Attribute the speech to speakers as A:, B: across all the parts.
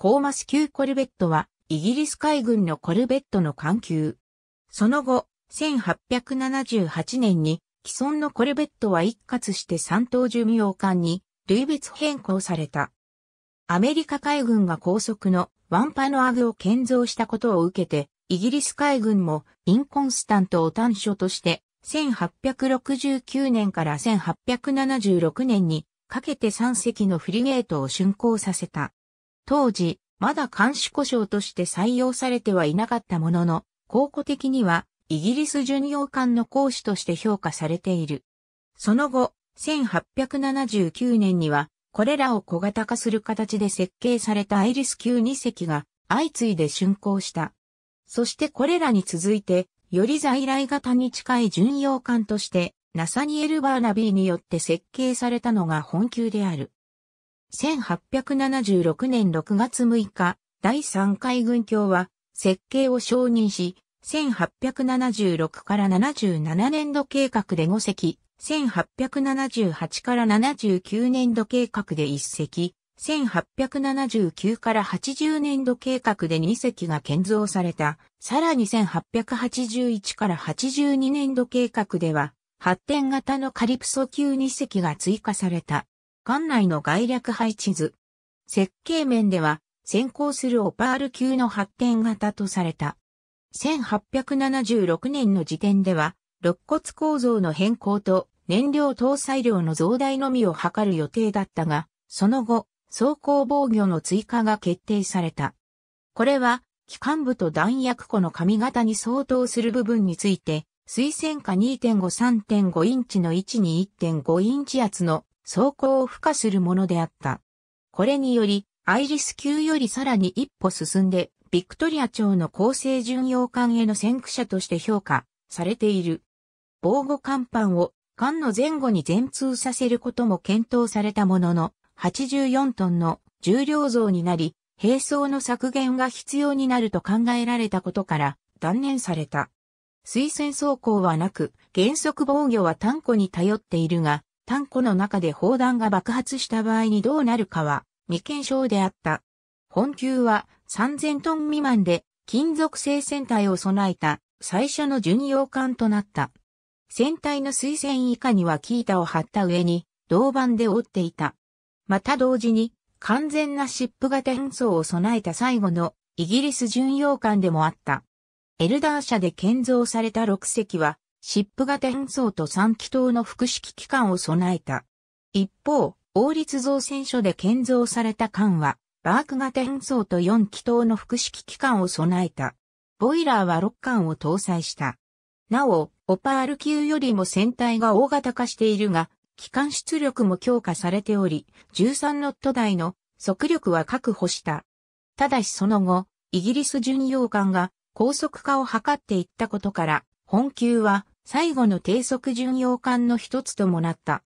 A: コーマス級コルベットは、イギリス海軍のコルベットの艦級。その後、1878年に、既存のコルベットは一括して三等寿命艦に、類別変更された。アメリカ海軍が高速のワンパノアグを建造したことを受けて、イギリス海軍もインコンスタントを端緒として、1869年から1876年にかけて3隻のフリゲートを竣工させた。当時、まだ監視故障として採用されてはいなかったものの、考古的には、イギリス巡洋艦の講師として評価されている。その後、1879年には、これらを小型化する形で設計されたアイリス級2隻が相次いで竣工した。そしてこれらに続いて、より在来型に近い巡洋艦として、ナサニエル・バーナビーによって設計されたのが本級である。1876年6月6日、第3海軍協は設計を承認し、1876から77年度計画で5隻、1878から79年度計画で1隻、1879から80年度計画で2隻が建造された。さらに1881から82年度計画では、発展型のカリプソ級2隻が追加された。館内の概略配置図。設計面では、先行するオパール級の発展型とされた。1876年の時点では、肋骨構造の変更と燃料搭載量の増大のみを図る予定だったが、その後、走行防御の追加が決定された。これは、機関部と弾薬庫の髪型に相当する部分について、水線下2.5、3.5インチの位置に1.5インチ圧の走行を付加するものであった。これにより、アイリス級よりさらに一歩進んで、ビクトリア朝の構成巡洋艦への先駆者として評価されている。防護甲板を艦の前後に全通させることも検討されたものの、84トンの重量増になり、兵装の削減が必要になると考えられたことから断念された。推薦走行はなく、原則防御は単固に頼っているが、炭庫の中で砲弾が爆発した場合にどうなるかは未検証であった。本級は3000トン未満で金属製船体を備えた最初の巡洋艦となった。船体の水線以下にはキータを張った上に銅板で覆っていた。また同時に完全な湿布型変装を備えた最後のイギリス巡洋艦でもあった。エルダー社で建造された6隻はシップ型変装と三気筒の複式機関を備えた。一方、王立造船所で建造された艦は、バーク型変装と4気筒の複式機関を備えた。ボイラーは6艦を搭載した。なお、オパール級よりも船体が大型化しているが、機関出力も強化されており、13ノット台の速力は確保した。ただしその後、イギリス巡洋艦が高速化を図っていったことから、本級は最後の低速巡洋艦の一つともなった。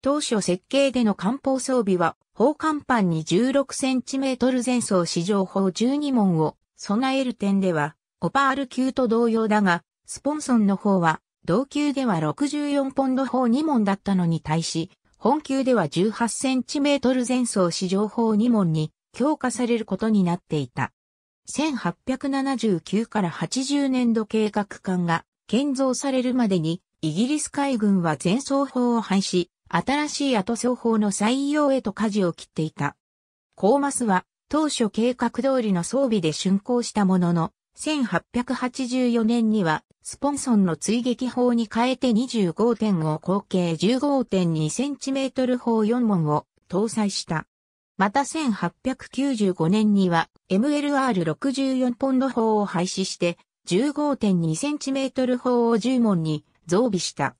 A: 当初設計での艦砲装備は、砲艦板に 16cm 前走市場砲12門を備える点では、オパール級と同様だが、スポンソンの方は、同級では64ポンド砲2門だったのに対し、本級では 18cm 前走市場砲2門に強化されることになっていた。1879から80年度計画艦が建造されるまでに、イギリス海軍は前奏法を廃止、新しい後奏法の採用へと舵を切っていた。コーマスは、当初計画通りの装備で竣工したものの、1884年には、スポンソンの追撃砲に変えて25.5合計15.2センチメートル砲4門を搭載した。また1895年には MLR64 ポンド砲を廃止して 15.2cm 砲を10門に増備した。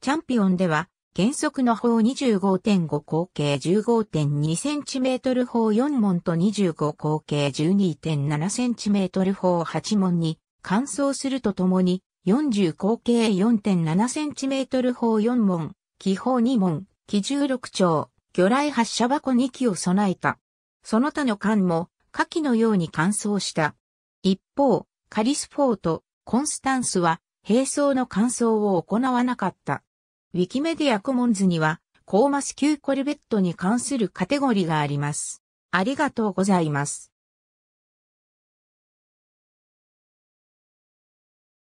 A: チャンピオンでは、原則の砲25.5口径 15.2cm 砲4門と25口径 12.7cm 砲8門に乾燥するとともに、40口径 4.7cm 砲4門、気砲2門、気16丁、魚雷発射箱2機を備えた。その他の艦も、下記のように乾燥した。一方、カリスフォート、コンスタンスは、並走の完走を行わなかった。ウィキメディアコモンズには、コーマス級コルベットに関するカテゴリーがあります。ありがとうございます。